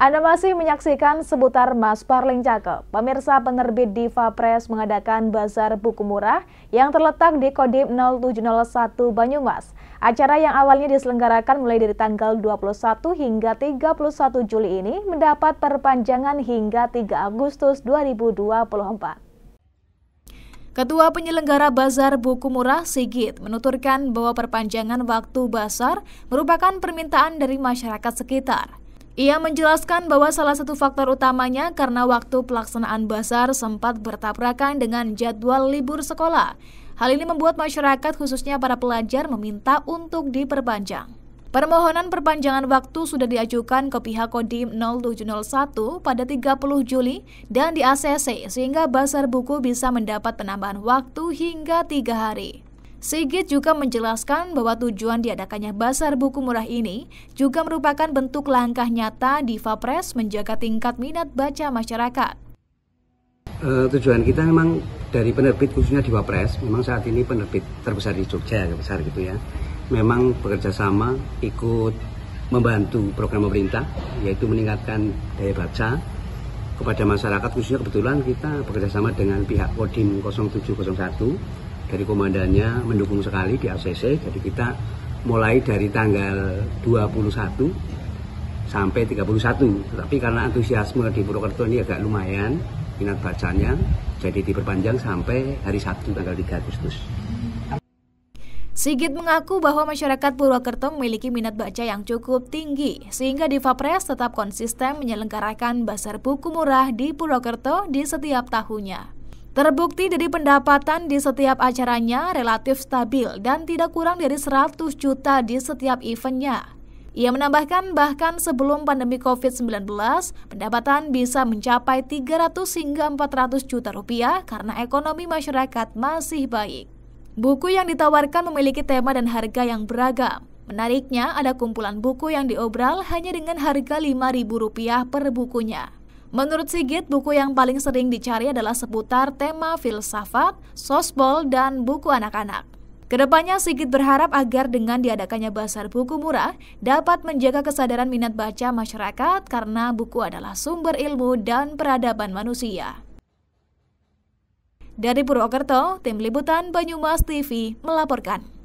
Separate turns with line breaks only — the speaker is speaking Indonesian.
Anda masih menyaksikan seputar Mas Parling Cakep. Pemirsa penerbit Diva Press mengadakan bazar buku murah yang terletak di Kodim 0701 Banyumas. Acara yang awalnya diselenggarakan mulai dari tanggal 21 hingga 31 Juli ini mendapat perpanjangan hingga 3 Agustus 2024. Ketua penyelenggara Bazar Buku Murah Sigit menuturkan bahwa perpanjangan waktu bazar merupakan permintaan dari masyarakat sekitar. Ia menjelaskan bahwa salah satu faktor utamanya karena waktu pelaksanaan basar sempat bertabrakan dengan jadwal libur sekolah. Hal ini membuat masyarakat khususnya para pelajar meminta untuk diperpanjang. Permohonan perpanjangan waktu sudah diajukan ke pihak Kodim 0701 pada 30 Juli dan di ACC sehingga Basar Buku bisa mendapat penambahan waktu hingga tiga hari. Sigit juga menjelaskan bahwa tujuan diadakannya Basar Buku Murah ini juga merupakan bentuk langkah nyata di Fapres menjaga tingkat minat baca masyarakat.
Uh, tujuan kita memang dari penerbit khususnya di Wapres, memang saat ini penerbit terbesar di Jogja, besar gitu ya, memang bekerja sama ikut membantu program pemerintah, yaitu meningkatkan daya baca kepada masyarakat, khususnya kebetulan kita bekerja sama dengan pihak Kodim 0701 dari komandannya mendukung sekali di ACC. Jadi kita mulai dari tanggal 21 sampai 31. Tapi karena antusiasme di Purwokerto ini agak lumayan minat bacanya, jadi diperpanjang sampai hari Sabtu tanggal 3 Agustus.
Sigit mengaku bahwa masyarakat Purwokerto memiliki minat baca yang cukup tinggi, sehingga Divapres tetap konsisten menyelenggarakan Basar Buku Murah di Purwokerto di setiap tahunnya. Terbukti dari pendapatan di setiap acaranya relatif stabil dan tidak kurang dari 100 juta di setiap eventnya. Ia menambahkan bahkan sebelum pandemi COVID-19, pendapatan bisa mencapai 300 hingga 400 juta rupiah karena ekonomi masyarakat masih baik. Buku yang ditawarkan memiliki tema dan harga yang beragam. Menariknya, ada kumpulan buku yang diobral hanya dengan harga rp rupiah per bukunya. Menurut Sigit, buku yang paling sering dicari adalah seputar tema filsafat, sosbol, dan buku anak-anak. Kedepannya, Sigit berharap agar dengan diadakannya basar buku murah dapat menjaga kesadaran minat baca masyarakat karena buku adalah sumber ilmu dan peradaban manusia. Dari Purwokerto, Tim Liputan Banyumas TV melaporkan.